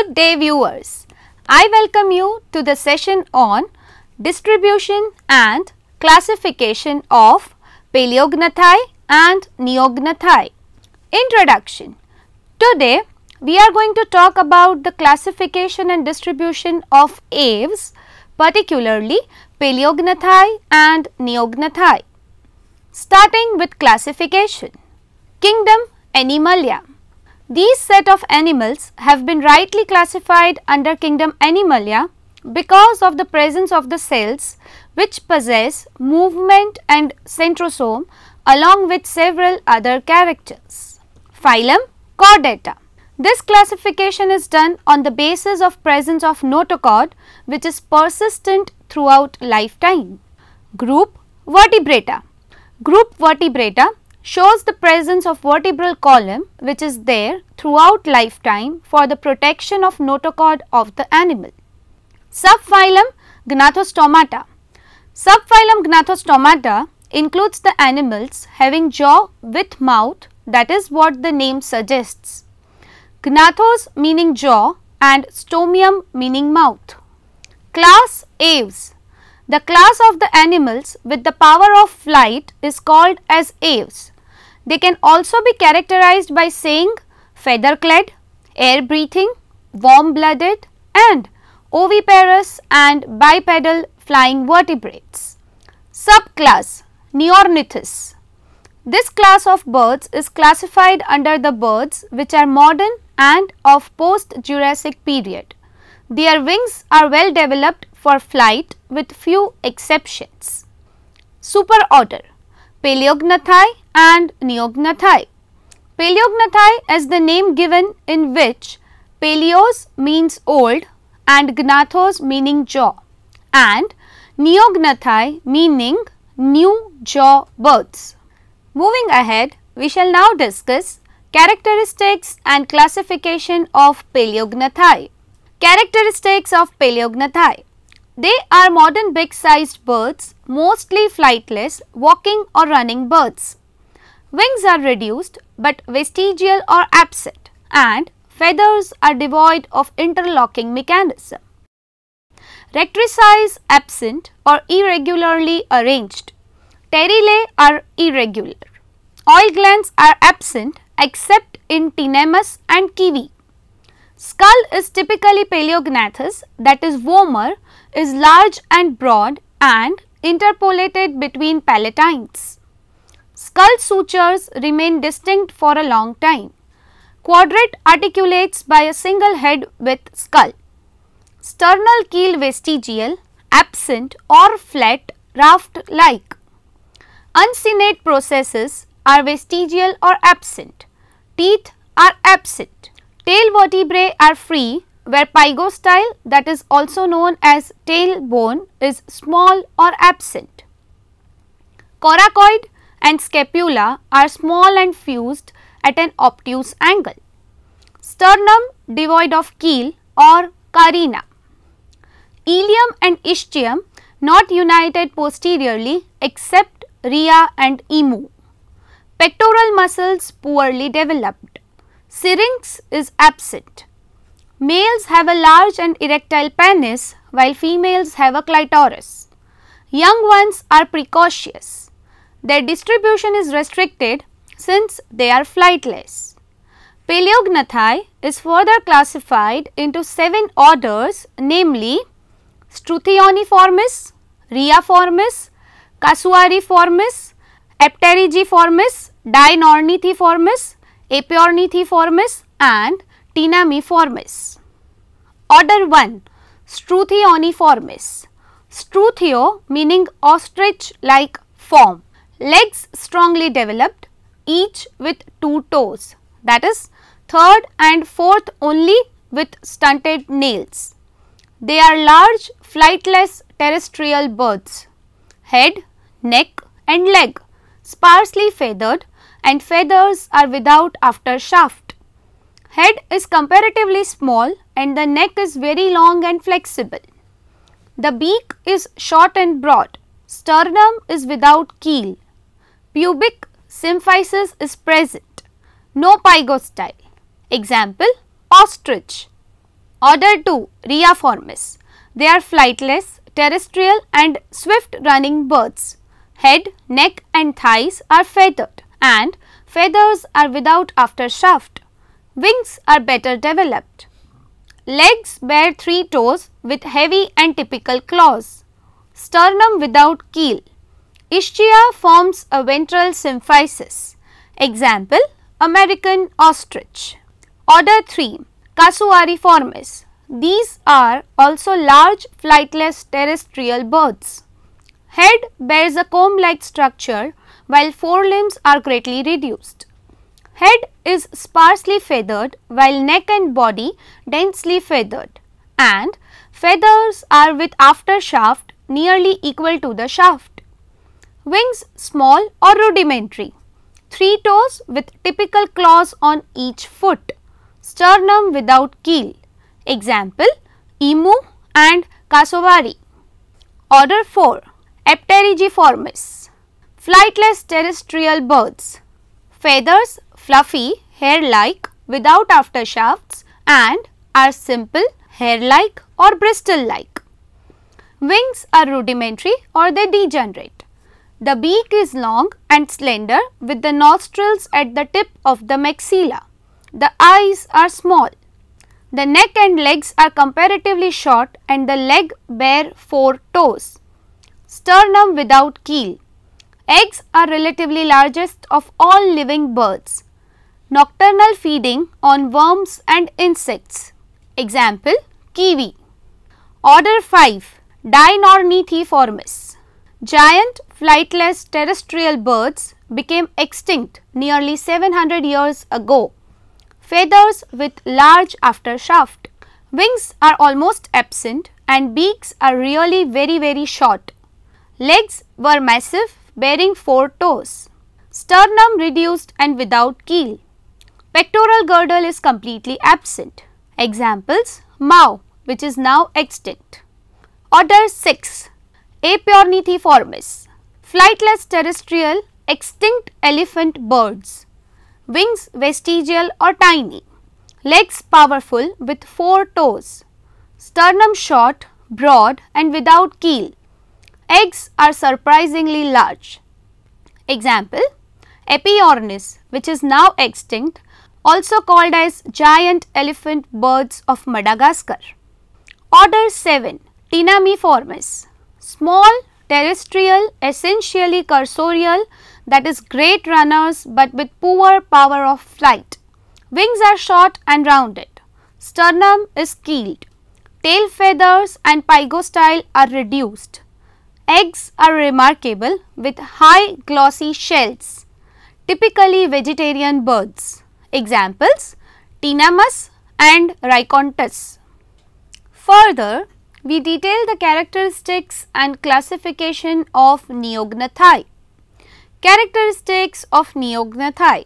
Good day viewers. I welcome you to the session on distribution and classification of Paleognathai and Neognathai. Introduction. Today we are going to talk about the classification and distribution of aves particularly Paleognathai and Neognathai. Starting with classification. Kingdom Animalia. These set of animals have been rightly classified under kingdom Animalia because of the presence of the cells which possess movement and centrosome along with several other characters. Phylum Chordata This classification is done on the basis of presence of notochord which is persistent throughout lifetime. Group Vertebrata Group Vertebrata shows the presence of vertebral column which is there throughout lifetime for the protection of notochord of the animal. Subphylum Gnathostomata Subphylum Gnathostomata includes the animals having jaw with mouth that is what the name suggests. Gnathos meaning jaw and stomium meaning mouth. Class Aves the class of the animals with the power of flight is called as aves. They can also be characterized by saying feather clad, air breathing, warm blooded and oviparous and bipedal flying vertebrates. Subclass Neornithus This class of birds is classified under the birds which are modern and of post-Jurassic period. Their wings are well developed for flight with few exceptions. Superorder Paleognathae and Neognathae. Paleognathae is the name given in which Paleos means old and Gnathos meaning jaw and Neognathae meaning new jaw birds. Moving ahead, we shall now discuss characteristics and classification of Paleognathae. Characteristics of Paleognathae they are modern big-sized birds, mostly flightless, walking or running birds. Wings are reduced but vestigial or absent and feathers are devoid of interlocking mechanism. Rectrices absent or irregularly arranged. Pterillae are irregular. Oil glands are absent except in tinamous and kiwi. Skull is typically paleognathous that is warmer, is large and broad and interpolated between palatines. Skull sutures remain distinct for a long time. Quadrate articulates by a single head with skull. Sternal keel vestigial, absent or flat raft-like. Uncinate processes are vestigial or absent. Teeth are absent. Tail vertebrae are free where pygostyle that is also known as tail bone is small or absent. Coracoid and scapula are small and fused at an obtuse angle. Sternum devoid of keel or carina. Ilium and ischium not united posteriorly except ria and emu. Pectoral muscles poorly developed. Syrinx is absent. Males have a large and erectile penis while females have a clitoris. Young ones are precocious. Their distribution is restricted since they are flightless. Paleognathi is further classified into seven orders namely Struthioniformis, Riaformis, Casuariformis, Epterigiformis, Dinornithiformis, Apiornithiformes and Tinamiformes. Order 1 Struthioniformes. Struthio meaning ostrich like form. Legs strongly developed, each with two toes that is third and fourth only with stunted nails. They are large flightless terrestrial birds. Head, neck and leg sparsely feathered and feathers are without after shaft. Head is comparatively small and the neck is very long and flexible. The beak is short and broad. Sternum is without keel. Pubic symphysis is present. No pygostyle. Example, ostrich. Order 2, Riaformis. They are flightless, terrestrial and swift running birds. Head, neck and thighs are feathered and feathers are without aftershaft. Wings are better developed. Legs bear three toes with heavy and typical claws. Sternum without keel. Ischia forms a ventral symphysis. Example, American ostrich. Order 3. Casuariformes. These are also large flightless terrestrial birds. Head bears a comb-like structure while forelimbs are greatly reduced. Head is sparsely feathered while neck and body densely feathered and feathers are with aftershaft nearly equal to the shaft. Wings small or rudimentary. Three toes with typical claws on each foot. Sternum without keel. Example, emu and cassowary. Order 4. Epterigiformes. Flightless terrestrial birds. Feathers fluffy, hair-like, without aftershafts and are simple, hair-like or bristle-like. Wings are rudimentary or they degenerate. The beak is long and slender with the nostrils at the tip of the maxilla. The eyes are small. The neck and legs are comparatively short and the leg bear four toes. Sternum without keel. Eggs are relatively largest of all living birds. Nocturnal feeding on worms and insects. Example, kiwi. Order 5. Dinornithiformes. Giant flightless terrestrial birds became extinct nearly 700 years ago. Feathers with large aftershaft. Wings are almost absent and beaks are really very very short. Legs were massive bearing 4 toes. Sternum reduced and without keel. Pectoral girdle is completely absent. Examples Mao which is now extinct. Order 6 Apornithiformes, Flightless terrestrial extinct elephant birds. Wings vestigial or tiny. Legs powerful with 4 toes. Sternum short, broad and without keel. Eggs are surprisingly large. Example, Epiornis which is now extinct also called as giant elephant birds of Madagascar. Order 7 Tinamiformes small terrestrial essentially cursorial that is great runners but with poor power of flight. Wings are short and rounded. Sternum is keeled. Tail feathers and pygostyle are reduced. Eggs are remarkable with high glossy shells, typically vegetarian birds. Examples Tinamous and Rhicontus. Further, we detail the characteristics and classification of neognathae. Characteristics of neognathae: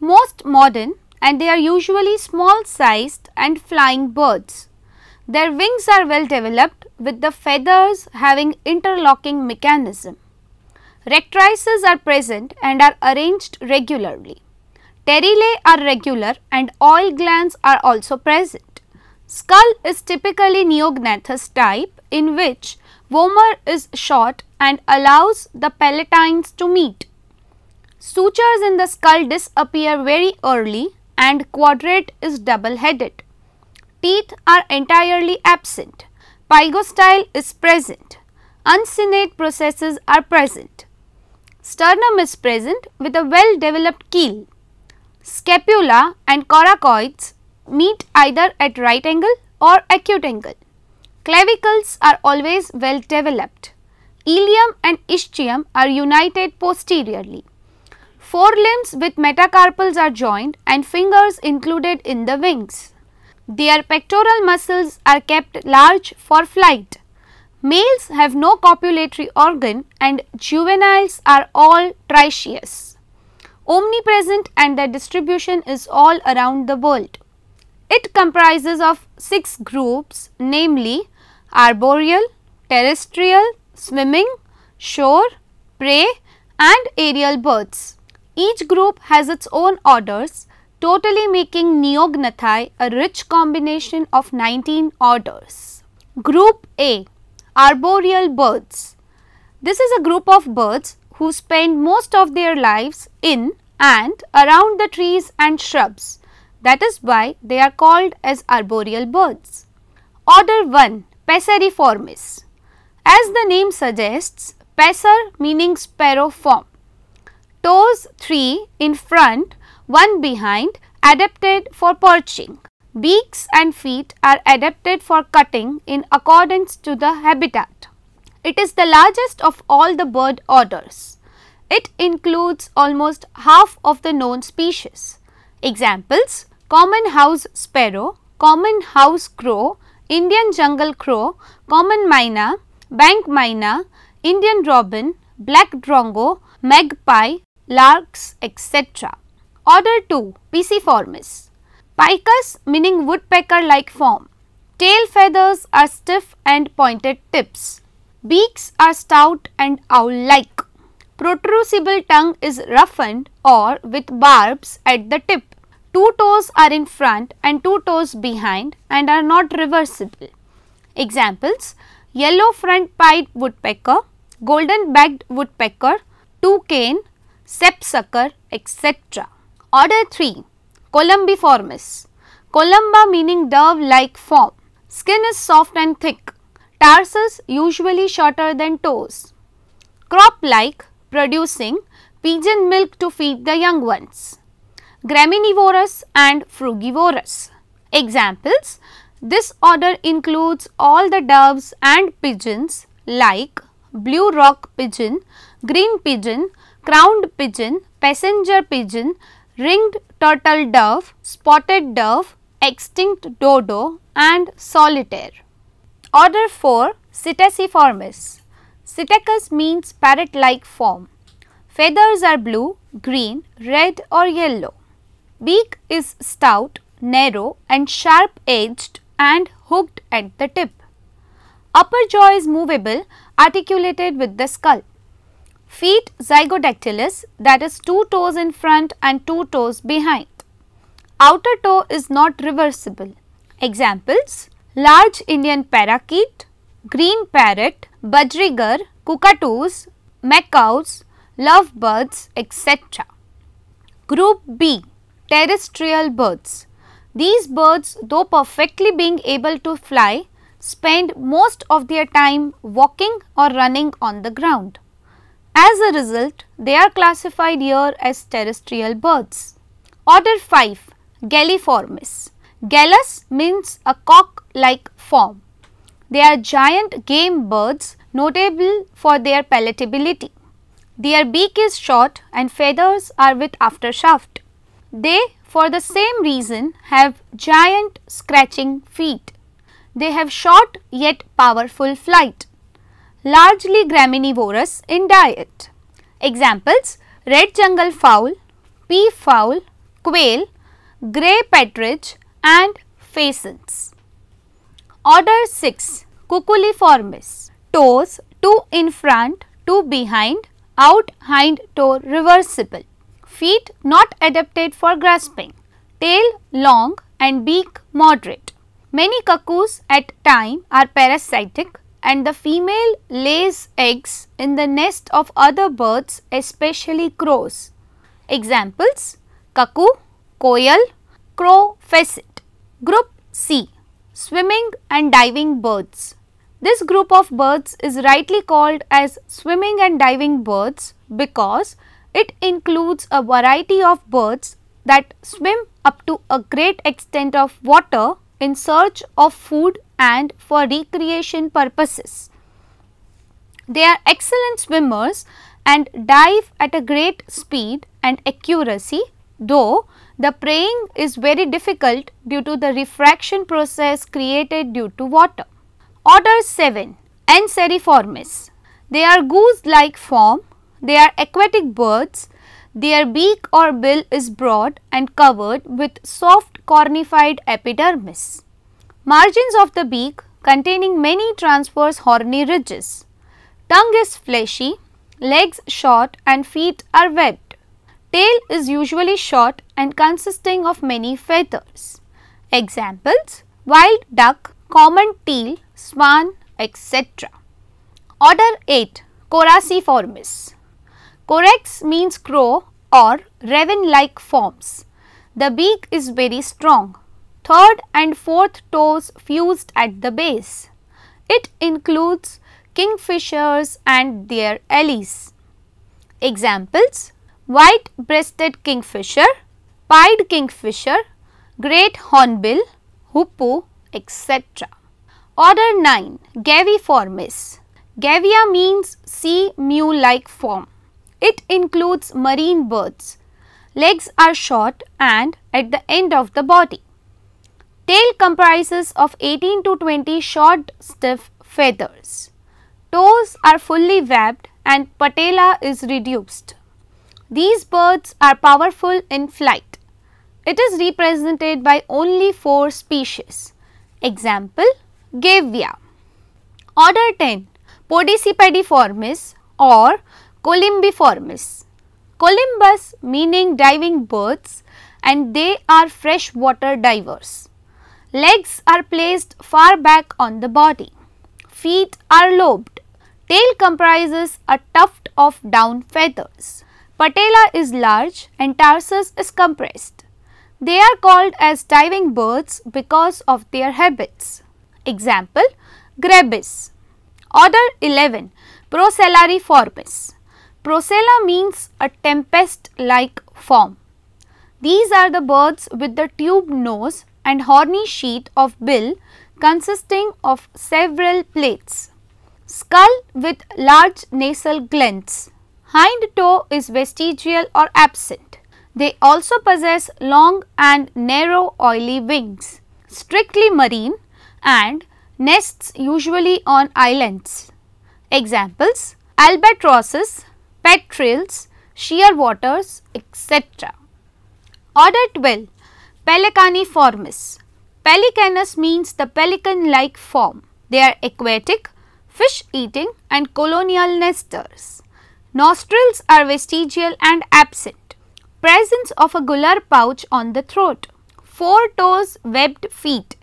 Most modern and they are usually small sized and flying birds. Their wings are well developed with the feathers having interlocking mechanism. Rectrices are present and are arranged regularly. Pterillae are regular and oil glands are also present. Skull is typically neognathous type in which vomer is short and allows the palatines to meet. Sutures in the skull disappear very early and quadrate is double headed. Teeth are entirely absent. Pygostyle is present. Uncinate processes are present. Sternum is present with a well developed keel. Scapula and coracoids meet either at right angle or acute angle. Clavicles are always well developed. Ilium and ischium are united posteriorly. limbs with metacarpals are joined and fingers included in the wings. Their pectoral muscles are kept large for flight. Males have no copulatory organ and juveniles are all trichious. Omnipresent and their distribution is all around the world. It comprises of six groups namely arboreal, terrestrial, swimming, shore, prey and aerial birds. Each group has its own orders totally making Neognathai a rich combination of 19 orders. Group A Arboreal Birds This is a group of birds who spend most of their lives in and around the trees and shrubs. That is why they are called as arboreal birds. Order 1 Passeriformes As the name suggests, passer meaning sparrow form. Toes 3 in front one behind adapted for perching. Beaks and feet are adapted for cutting in accordance to the habitat. It is the largest of all the bird orders. It includes almost half of the known species. Examples common house sparrow, common house crow, Indian jungle crow, common Miner, bank Miner, Indian robin, black drongo, magpie, larks, etc. Order 2 Piciformis Picus meaning woodpecker like form. Tail feathers are stiff and pointed tips. Beaks are stout and owl like. Protrusible tongue is roughened or with barbs at the tip. Two toes are in front and two toes behind and are not reversible. Examples Yellow front-pied woodpecker, golden-backed woodpecker, toucan, Sepsucker, etc. Order 3 Columbiformis Columba meaning dove-like form. Skin is soft and thick. Tarsus usually shorter than toes. Crop-like producing pigeon milk to feed the young ones. Graminivorous and frugivorous. Examples This order includes all the doves and pigeons like blue rock pigeon, green pigeon, crowned pigeon, passenger pigeon, ringed turtle dove, spotted dove, extinct dodo and solitaire. Order 4 Cetaciformes. Cetacus means parrot-like form. Feathers are blue, green, red or yellow. Beak is stout, narrow and sharp-edged and hooked at the tip. Upper jaw is movable, articulated with the skull. Feet zygodactylus, that is two toes in front and two toes behind. Outer toe is not reversible. Examples large Indian parakeet, green parrot, budgerigar, cockatoos, macaws, lovebirds etc. Group B terrestrial birds. These birds though perfectly being able to fly spend most of their time walking or running on the ground. As a result, they are classified here as terrestrial birds. Order 5 Galliformes. Gallus means a cock-like form. They are giant game birds notable for their palatability. Their beak is short and feathers are with aftershaft. They for the same reason have giant scratching feet. They have short yet powerful flight largely graminivorous in diet. Examples red jungle fowl, pea fowl, quail, grey partridge and pheasants. Order 6 Cuculiformes Toes 2 in front, 2 behind, out hind toe reversible. Feet not adapted for grasping. Tail long and beak moderate. Many cuckoos at time are parasitic and the female lays eggs in the nest of other birds especially crows. Examples cuckoo, coel, crow, pheasant. Group C swimming and diving birds. This group of birds is rightly called as swimming and diving birds because it includes a variety of birds that swim up to a great extent of water in search of food and for recreation purposes. They are excellent swimmers and dive at a great speed and accuracy though the preying is very difficult due to the refraction process created due to water. Order 7 Anseriformes. They are goose-like form, they are aquatic birds, their beak or bill is broad and covered with soft cornified epidermis. Margins of the beak containing many transverse horny ridges. Tongue is fleshy, legs short and feet are webbed. Tail is usually short and consisting of many feathers. Examples wild duck, common teal, swan, etc. Order 8 Coraciformes. Corax means crow or raven like forms. The beak is very strong. Third and fourth toes fused at the base. It includes kingfishers and their allies. Examples White breasted kingfisher, pied kingfisher, great hornbill, hoopoe, etc. Order 9 Gaviformes. Gavia means sea mew like form. It includes marine birds Legs are short and at the end of the body. Tail comprises of 18 to 20 short stiff feathers. Toes are fully webbed and patella is reduced. These birds are powerful in flight. It is represented by only 4 species. Example Gavia. Order 10 Podicipediformis or Columbiformis. Columbus meaning diving birds and they are freshwater divers. Legs are placed far back on the body. Feet are lobed. Tail comprises a tuft of down feathers. Patella is large and tarsus is compressed. They are called as diving birds because of their habits. Example, Grebis. Order 11, Procellariiformes. Procella means a tempest-like form. These are the birds with the tube nose and horny sheath of bill consisting of several plates. Skull with large nasal glands. Hind toe is vestigial or absent. They also possess long and narrow oily wings, strictly marine and nests usually on islands. Examples Albatrosses Petrels, shearwaters, shear waters, etc. Order 12 Pelicaniformes. Pelicanus means the pelican-like form. They are aquatic, fish-eating and colonial nesters. Nostrils are vestigial and absent. Presence of a gular pouch on the throat. Four toes webbed feet.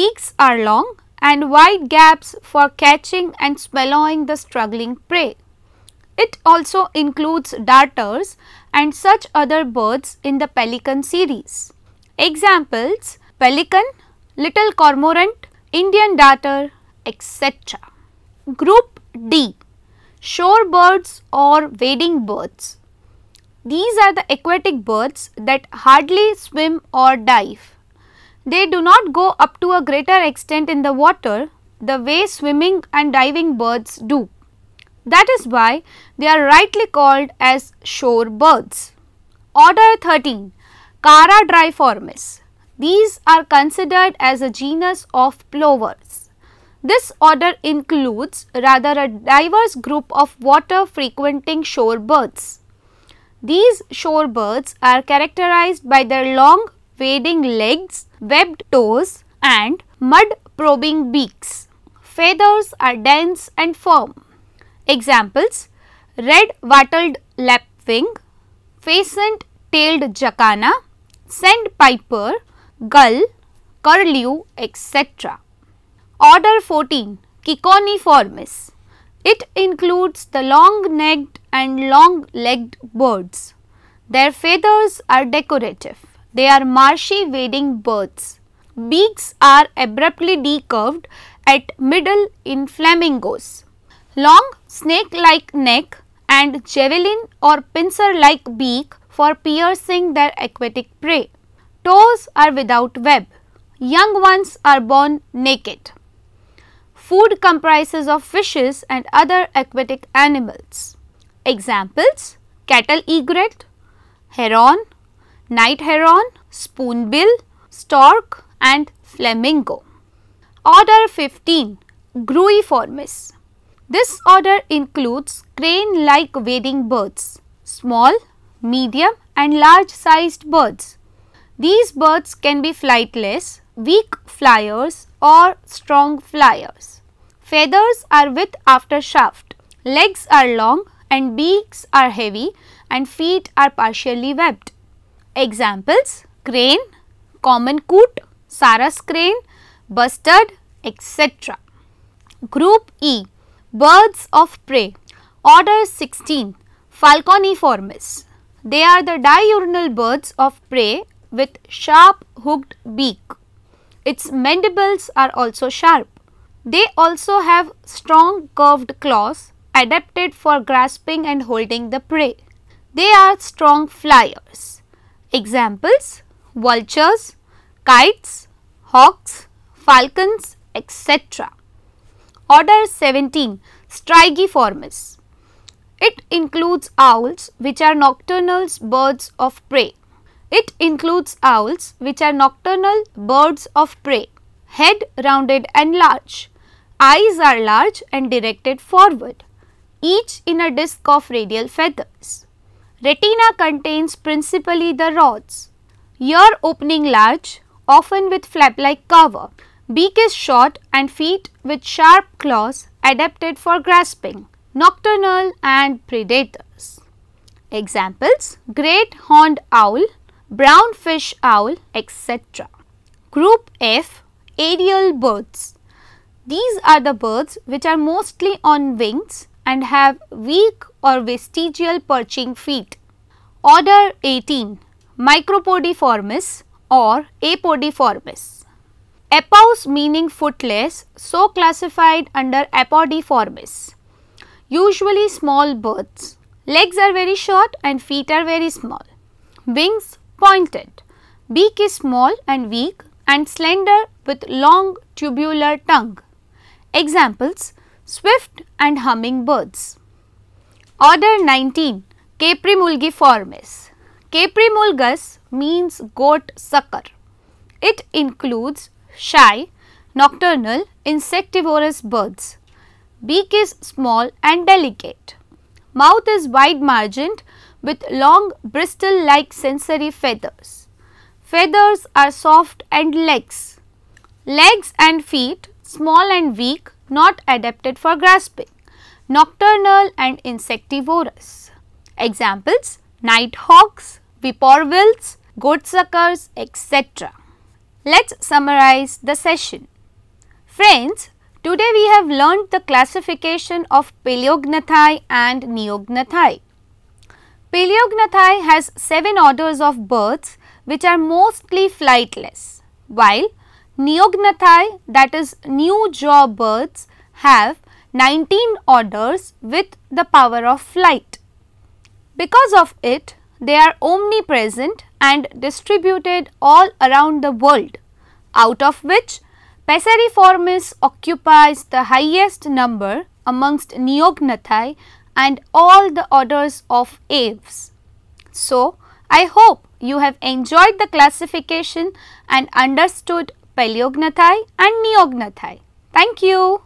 Beaks are long and wide gaps for catching and swallowing the struggling prey. It also includes darters and such other birds in the pelican series. Examples pelican, little cormorant, Indian darter, etc. Group D Shorebirds or wading birds. These are the aquatic birds that hardly swim or dive. They do not go up to a greater extent in the water the way swimming and diving birds do. That is why they are rightly called as shore birds. Order 13 Cara These are considered as a genus of plovers. This order includes rather a diverse group of water frequenting shore birds. These shore birds are characterized by their long wading legs, webbed toes and mud probing beaks. Feathers are dense and firm. Examples red wattled lapwing, pheasant tailed jacana, sandpiper, gull, curlew etc. Order 14 Ciconiformes. It includes the long-necked and long-legged birds. Their feathers are decorative. They are marshy wading birds. Beaks are abruptly decurved at middle in flamingos. Long snake-like neck and javelin or pincer-like beak for piercing their aquatic prey. Toes are without web. Young ones are born naked. Food comprises of fishes and other aquatic animals. Examples cattle egret, heron, night heron, spoonbill, stork and flamingo. Order 15 Gruiformes this order includes crane-like wading birds, small, medium and large sized birds. These birds can be flightless, weak flyers or strong flyers. Feathers are with after shaft, legs are long and beaks are heavy and feet are partially webbed. Examples crane, common coot, Saras crane, bustard, etc. Group E Birds of prey, order 16, Falconiformes. They are the diurnal birds of prey with sharp hooked beak. Its mandibles are also sharp. They also have strong curved claws adapted for grasping and holding the prey. They are strong flyers. Examples vultures, kites, hawks, falcons, etc. Order 17 Strigiformes. It includes owls which are nocturnal birds of prey. It includes owls which are nocturnal birds of prey. Head rounded and large. Eyes are large and directed forward, each in a disc of radial feathers. Retina contains principally the rods. Ear opening large, often with flap-like cover. Beak is short and feet with sharp claws adapted for grasping, nocturnal and predators. Examples Great horned owl, brown fish owl, etc. Group F Aerial birds. These are the birds which are mostly on wings and have weak or vestigial perching feet. Order 18 Micropodiformis or Apodiformis. Epaus meaning footless, so classified under Apodiformis. Usually small birds. Legs are very short and feet are very small. Wings pointed. Beak is small and weak and slender with long tubular tongue. Examples Swift and hummingbirds. Order 19 Caprimulgiformes. Caprimulgus means goat sucker. It includes shy, nocturnal, insectivorous birds. Beak is small and delicate. Mouth is wide margined with long bristle like sensory feathers. Feathers are soft and legs. Legs and feet small and weak not adapted for grasping. Nocturnal and insectivorous. Examples night hawks, whippoorwills, goatsuckers etc. Let's summarize the session. Friends, today we have learned the classification of Paleognathai and Neognathai. Paleognathai has 7 orders of birds which are mostly flightless, while Neognathai that is new jaw birds have 19 orders with the power of flight. Because of it, they are omnipresent and distributed all around the world, out of which Passeriformis occupies the highest number amongst Neognathae and all the orders of apes. So, I hope you have enjoyed the classification and understood Paleognathae and Neognathae. Thank you.